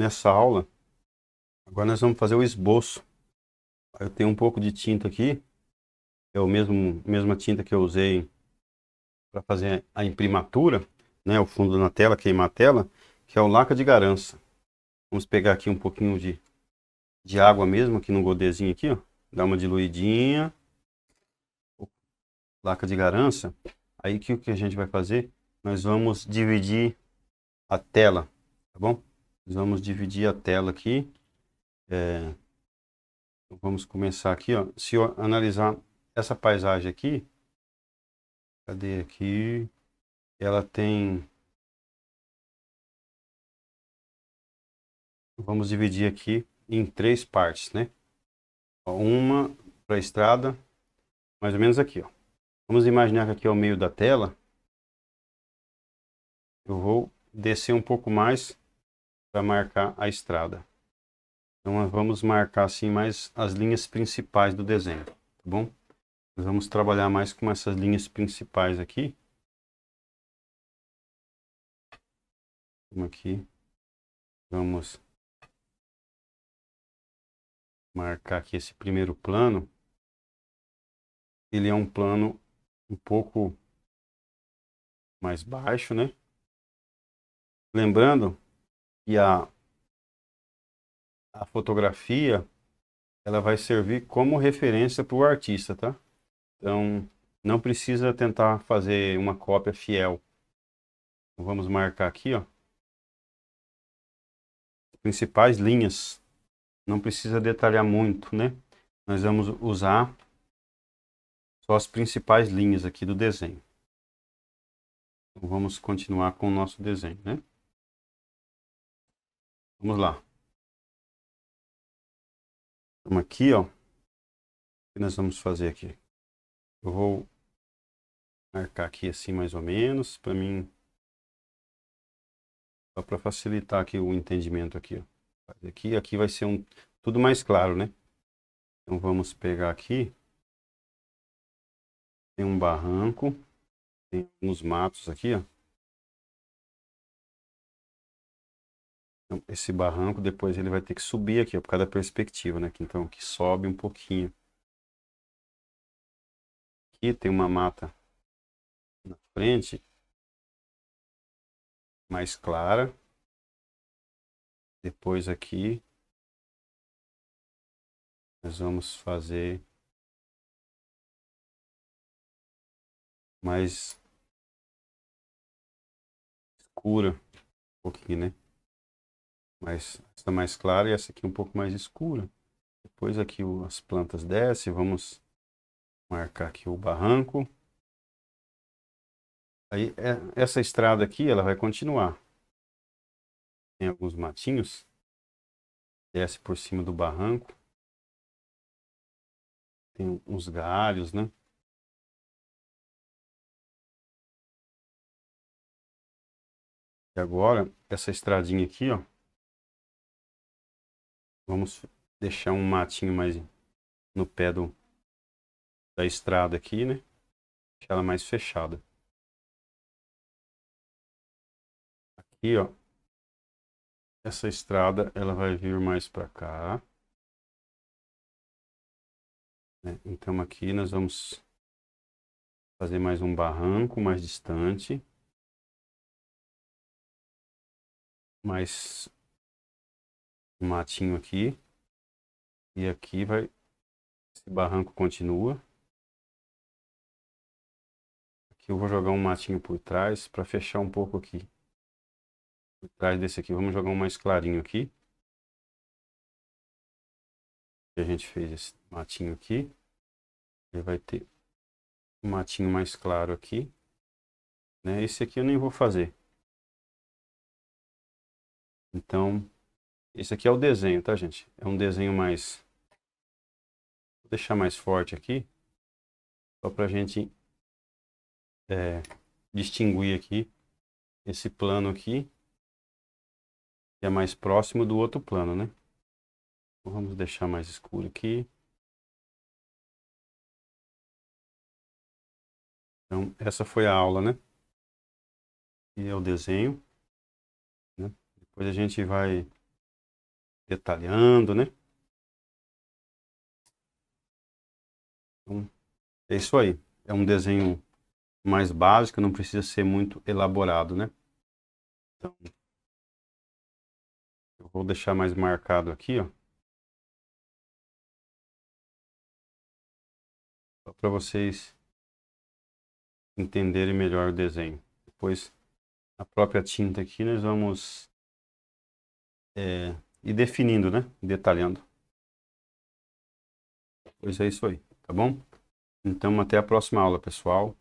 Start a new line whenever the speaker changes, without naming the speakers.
nessa aula, agora nós vamos fazer o esboço. Eu tenho um pouco de tinta aqui, é o mesmo mesma tinta que eu usei para fazer a imprimatura, né, o fundo na tela, queimar a tela, que é o laca de garança. Vamos pegar aqui um pouquinho de, de água mesmo, aqui no godezinho aqui, ó, dá uma diluidinha. Laca de garança. Aí que o que a gente vai fazer? Nós vamos dividir a tela, tá bom? Nós vamos dividir a tela aqui. É, então, vamos começar aqui, ó. Se eu analisar essa paisagem aqui,
cadê aqui? Ela tem Vamos dividir aqui em três partes, né?
Uma para a estrada, mais ou menos aqui, ó. Vamos imaginar que aqui é o meio da tela. Eu vou descer um pouco mais para marcar a estrada. Então nós vamos marcar assim mais as linhas principais do desenho, tá bom? Nós vamos trabalhar mais com essas linhas principais
aqui. Como aqui, vamos marcar aqui esse primeiro plano. Ele é um plano um pouco mais baixo, né? Lembrando que a, a fotografia ela vai
servir como referência para o artista, tá? Então, não precisa tentar fazer uma cópia fiel. Então, vamos marcar aqui, ó. Principais linhas. Não precisa detalhar muito, né? Nós vamos usar só as principais linhas aqui do desenho.
Então, vamos continuar com o nosso desenho, né? Vamos lá. Estamos aqui, ó. O que nós vamos fazer aqui? Eu vou marcar aqui assim mais ou menos, para mim só para facilitar
aqui o entendimento aqui, ó. Aqui, aqui vai ser um tudo mais claro, né?
Então vamos pegar aqui tem um barranco, tem uns matos aqui, ó.
Então, esse barranco, depois ele vai ter que subir aqui, ó, por causa da perspectiva, né? então, que sobe um
pouquinho. Aqui tem uma mata na frente, mais clara. Depois aqui, nós vamos fazer mais escura um pouquinho, né? Mas está mais clara e essa aqui é um pouco mais escura. Depois aqui as
plantas descem, vamos marcar aqui o barranco.
Aí é, essa estrada aqui, ela vai continuar. Tem alguns matinhos. Desce por cima do barranco. Tem uns galhos, né? E agora, essa estradinha aqui, ó. Vamos deixar um matinho mais no pé do, da estrada aqui, né? Deixar ela mais fechada. Aqui, ó. Essa estrada, ela vai vir mais para cá. Né? Então aqui nós vamos fazer mais um barranco mais distante. mais um matinho aqui. E aqui vai. Esse barranco continua. Aqui eu vou jogar um matinho por trás para fechar um pouco aqui. Por trás desse aqui, vamos jogar um mais clarinho aqui. A gente fez esse matinho aqui. Ele vai ter um matinho mais claro aqui. Né? Esse aqui eu nem vou fazer. Então, esse aqui é o desenho, tá, gente? É um desenho mais... Vou deixar mais forte aqui. Só a gente é, distinguir aqui esse plano aqui. Que é mais próximo do outro plano, né? Então, vamos deixar mais escuro aqui. Então, essa foi a aula, né? E é o desenho. Né? Depois a gente vai detalhando, né? Então, é isso aí. É um desenho mais básico, não precisa ser muito elaborado, né? Então, eu vou deixar mais marcado aqui, ó. Só para vocês entenderem melhor o desenho. Depois, a própria tinta aqui, nós vamos
é, e definindo, né? Detalhando.
Pois é isso aí, tá bom? Então, até a próxima aula, pessoal.